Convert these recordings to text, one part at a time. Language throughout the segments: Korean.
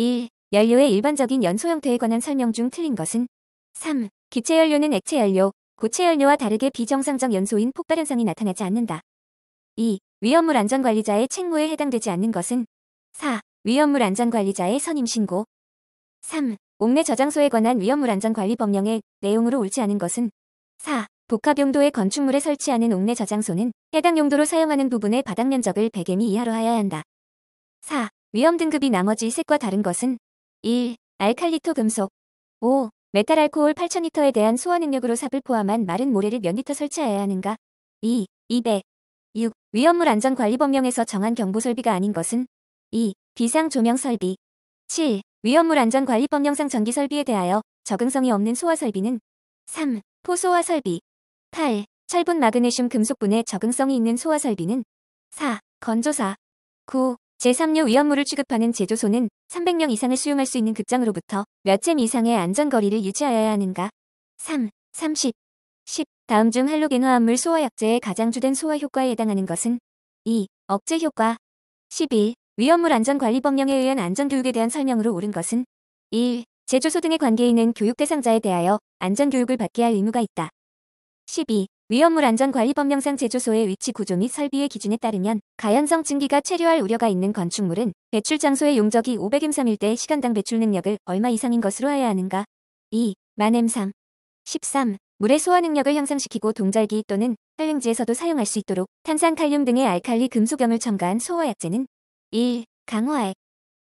1. 연료의 일반적인 연소 형태에 관한 설명 중 틀린 것은 3. 기체 연료는 액체 연료, 고체 연료와 다르게 비정상적 연소인 폭발 현상이 나타나지 않는다. 2. 위험물 안전관리자의 책무에 해당되지 않는 것은 4. 위험물 안전관리자의 선임신고 3. 옥내 저장소에 관한 위험물 안전관리 법령의 내용으로 옳지 않은 것은 4. 복합 용도의 건축물에 설치하는 옥내 저장소는 해당 용도로 사용하는 부분의 바닥 면적을 100m 이하로 하여야 한다. 4. 위험 등급이 나머지 색과 다른 것은 1. 알칼리토 금속 5. 메탈 알코올 8000리터에 대한 소화 능력으로 삽을 포함한 마른 모래를 몇 리터 설치해야 하는가 2. 200 6. 위험물 안전 관리 법령에서 정한 경보 설비가 아닌 것은 2. 비상 조명 설비 7. 위험물 안전 관리 법령상 전기 설비에 대하여 적응성이 없는 소화 설비는 3. 포소화 설비 8. 철분 마그네슘 금속분에 적응성이 있는 소화 설비는 4. 건조사 9. 제3류 위험물을 취급하는 제조소는 300명 이상을 수용할 수 있는 극장으로부터 몇잼 이상의 안전거리를 유지하여야 하는가. 3. 30. 10. 다음 중 할로겐 화합물 소화 약제의 가장 주된 소화 효과에 해당하는 것은 2. 억제 효과 11. 위험물 안전관리 법령에 의한 안전교육에 대한 설명으로 옳은 것은 1. 제조소 등의 관계 있는 교육 대상자에 대하여 안전교육을 받게 할 의무가 있다. 12. 위험물 안전관리법령상 제조소의 위치 구조 및 설비의 기준에 따르면 가연성 증기가 체류할 우려가 있는 건축물은 배출 장소의 용적이 500M3일 때 시간당 배출 능력을 얼마 이상인 것으로 해야 하는가? 2. 만엠3 13. 물의 소화 능력을 향상시키고 동절기 또는 활용지에서도 사용할 수 있도록 탄산 칼륨 등의 알칼리 금속염을 첨가한 소화약제는 1. 강화액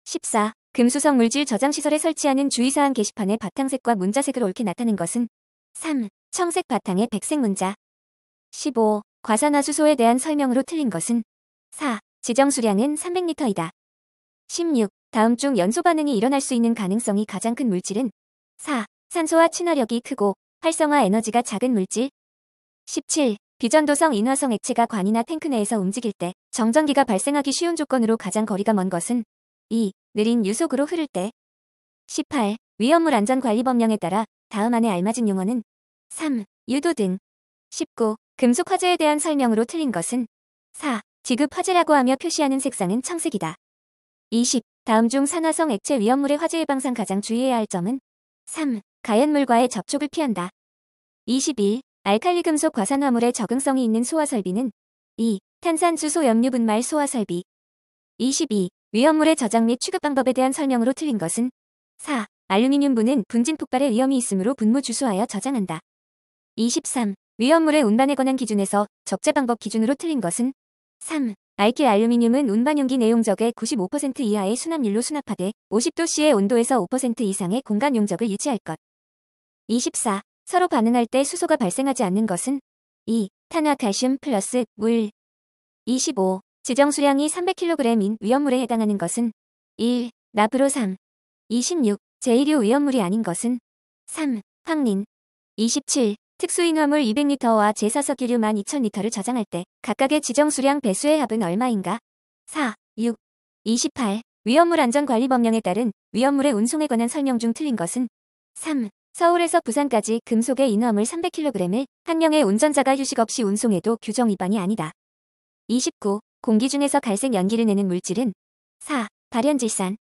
14. 금수성 물질 저장시설에 설치하는 주의사항 게시판의 바탕색과 문자색을 옳게 나타낸 것은 3. 청색 바탕에 백색 문자 15. 과산화수소에 대한 설명으로 틀린 것은 4. 지정 수량은 300리터이다. 16. 다음 중 연소 반응이 일어날 수 있는 가능성이 가장 큰 물질은 4. 산소와 친화력이 크고 활성화 에너지가 작은 물질 17. 비전도성 인화성 액체가 관이나 탱크 내에서 움직일 때 정전기가 발생하기 쉬운 조건으로 가장 거리가 먼 것은 2. 느린 유속으로 흐를 때 18. 위험물 안전 관리 법령에 따라 다음 안에 알맞은 용어는 3. 유도 등 19. 금속 화재에 대한 설명으로 틀린 것은 4. 지급 화재라고 하며 표시하는 색상은 청색이다. 20. 다음 중 산화성 액체 위험물의 화재 예방상 가장 주의해야 할 점은 3. 가연물과의 접촉을 피한다. 21. 알칼리 금속 과산화물의 적응성이 있는 소화 설비는 2. 탄산주소 염류 분말 소화 설비 22. 위험물의 저장 및 취급 방법에 대한 설명으로 틀린 것은 4. 알루미늄 분은 분진 폭발의 위험이 있으므로 분무 주소하여 저장한다. 23. 위험물의 운반에 관한 기준에서 적재 방법 기준으로 틀린 것은 3. 알키 알루미늄은 운반용기 내용적의 95% 이하의 수납률로 수납하되 50도씨의 온도에서 5% 이상의 공간 용적을 유지할 것. 24. 서로 반응할 때 수소가 발생하지 않는 것은 2. 탄화 칼슘 플러스 물 25. 지정 수량이 300kg인 위험물에 해당하는 것은 1. 나프로 3 26. 제1류 위험물이 아닌 것은 3. 황린 27. 특수잉화물 200리터와 제사석기류1 2000리터를 저장할 때 각각의 지정 수량 배수의 합은 얼마인가? 4, 6, 28. 위험물 안전관리 법령에 따른 위험물의 운송에 관한 설명 중 틀린 것은 3. 서울에서 부산까지 금속의 인화물 300kg을 한 명의 운전자가 휴식 없이 운송해도 규정 위반이 아니다. 29. 공기 중에서 갈색 연기를 내는 물질은 4. 발연질산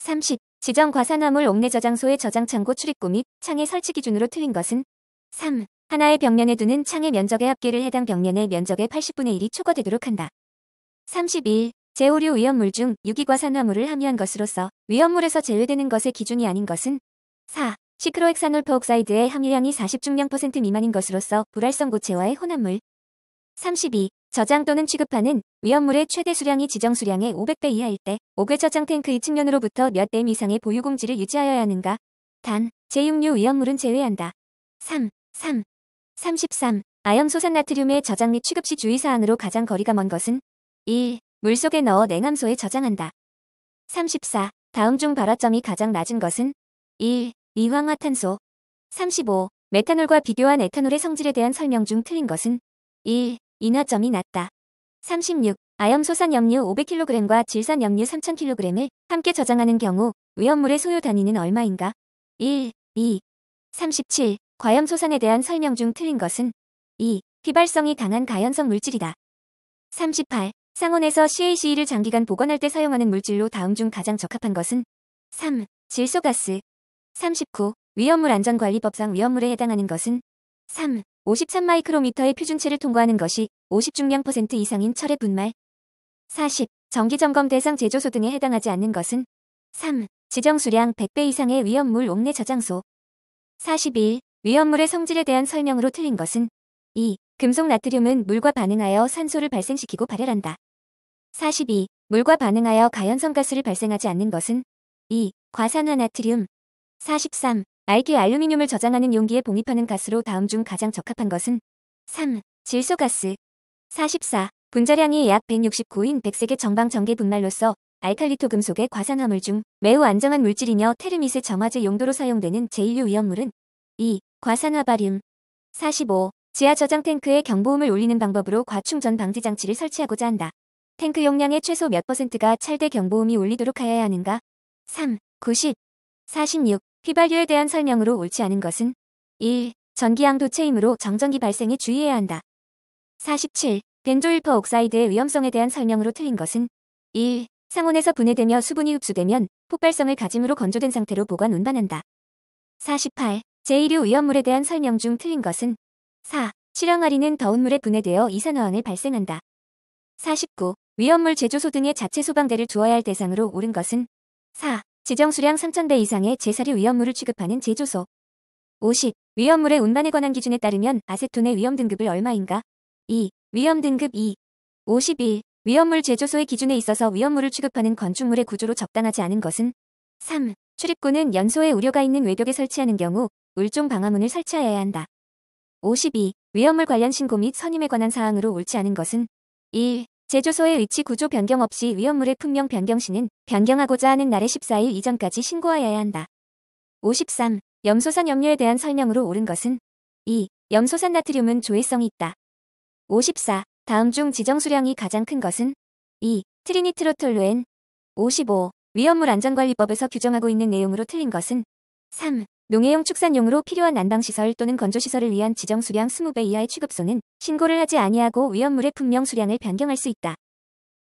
30. 지정 과산화물 옥내 저장소의 저장창고 출입구 및 창의 설치 기준으로 틀린 것은 3. 하나의 벽면에 두는 창의 면적의 합계를 해당 벽면의 면적의 80분의 1이 초과되도록 한다. 31. 재오류 위험물 중 유기과 산화물을 함유한 것으로서 위험물에서 제외되는 것의 기준이 아닌 것은 4. 시크로엑산올퍼옥사이드의 함유량이 40중량% 퍼센트 미만인 것으로서 불활성 고체와의 혼합물 32. 저장 또는 취급하는 위험물의 최대 수량이 지정 수량의 500배 이하일 때 5개 저장 탱크의 측면으로부터 몇댐 이상의 보유 공지를 유지하여야 하는가? 단, 제육류 위험물은 제외한다. 3. 3. 33. 아연소산 나트륨의 저장 및 취급 시 주의사항으로 가장 거리가 먼 것은 1. 물속에 넣어 냉암소에 저장한다. 34. 다음 중 발화점이 가장 낮은 것은 1. 이황화탄소 35. 메탄올과 비교한 에탄올의 성질에 대한 설명 중 틀린 것은 1. 인화점이 낮다. 36. 아염소산 염류 500kg과 질산 염류 3000kg을 함께 저장하는 경우 위험물의 소요 단위는 얼마인가? 1, 2, 37. 과염소산에 대한 설명 중 틀린 것은 2. 휘발성이 강한 가연성 물질이다. 38. 상온에서 CAC를 장기간 보관할 때 사용하는 물질로 다음 중 가장 적합한 것은 3. 질소가스 39. 위험물 안전관리법상 위험물에 해당하는 것은 3. 53마이크로미터의 표준체를 통과하는 것이 50중량 퍼센트 이상인 철의 분말 40. 정기점검 대상 제조소 등에 해당하지 않는 것은 3. 지정수량 100배 이상의 위험물 옥내 저장소 41. 위험물의 성질에 대한 설명으로 틀린 것은 2. 금속 나트륨은 물과 반응하여 산소를 발생시키고 발열한다. 42. 물과 반응하여 가연성 가스를 발생하지 않는 것은 2. 과산화 나트륨 43. 알기 알루미늄을 저장하는 용기에 봉입하는 가스로 다음 중 가장 적합한 것은 3. 질소가스 44. 분자량이 약 169인 100색의 정방 전개 분말로서 알칼리토 금속의 과산화물 중 매우 안정한 물질이며 테르미스 정화제 용도로 사용되는 제1류 위험물은 2. 과산화 발륨 45. 지하 저장 탱크에 경보음을 올리는 방법으로 과충전 방지 장치를 설치하고자 한다. 탱크 용량의 최소 몇 퍼센트가 찰대 경보음이 올리도록 하여야 하는가? 3. 90. 46. 휘발유에 대한 설명으로 옳지 않은 것은 1. 전기양 도체이므로 정전기 발생에 주의해야 한다. 47. 벤조일퍼 옥사이드의 위험성에 대한 설명으로 틀린 것은 1. 상온에서 분해되며 수분이 흡수되면 폭발성을 가짐으로 건조된 상태로 보관 운반한다. 48. 제1류 위험물에 대한 설명 중 틀린 것은 4. 실형아리는 더운 물에 분해되어 이산화황을 발생한다. 49. 위험물 제조소 등의 자체 소방대를 두어야 할 대상으로 옳은 것은 4. 지정 수량 3 0 0 0대 이상의 제사류 위험물을 취급하는 제조소 50. 위험물의 운반에 관한 기준에 따르면 아세톤의 위험 등급을 얼마인가? 2. 위험 등급 2. 51. 위험물 제조소의 기준에 있어서 위험물을 취급하는 건축물의 구조로 적당하지 않은 것은 3. 출입구는 연소에 우려가 있는 외벽에 설치하는 경우 울종 방화문을 설치하여야 한다. 52. 위험물 관련 신고 및 선임에 관한 사항으로 옳지 않은 것은 1. 제조소의 위치 구조 변경 없이 위험물의 품명 변경 시는 변경하고자 하는 날의 14일 이전까지 신고하여야 한다. 53. 염소산 염료에 대한 설명으로 옳은 것은 2. 염소산 나트륨은 조회성이 있다. 54. 다음 중 지정 수량이 가장 큰 것은 2. 트리니트로톨루엔 55. 위험물 안전관리법에서 규정하고 있는 내용으로 틀린 것은 3. 농해용 축산용으로 필요한 난방시설 또는 건조시설을 위한 지정 수량 20배 이하의 취급소는 신고를 하지 아니하고 위험물의 품명 수량을 변경할 수 있다.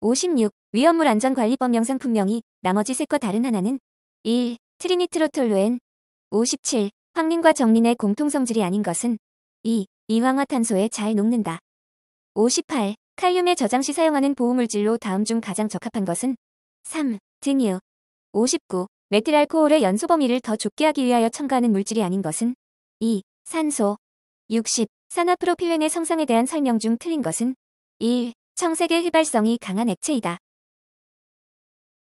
56. 위험물 안전관리법 영상 품명이 나머지 셋과 다른 하나는 1. 트리니트로톨루엔 57. 황린과 정린의 공통성질이 아닌 것은 2. 이황화탄소에 잘 녹는다. 58. 칼륨에 저장시 사용하는 보호물질로 다음 중 가장 적합한 것은 3. 등니어 59. 메틸알코올의 연소 범위를 더 좁게 하기 위하여 첨가하는 물질이 아닌 것은 2. 산소 60. 산화프로필렌의 성상에 대한 설명 중 틀린 것은 1. 청색의 휘발성이 강한 액체이다.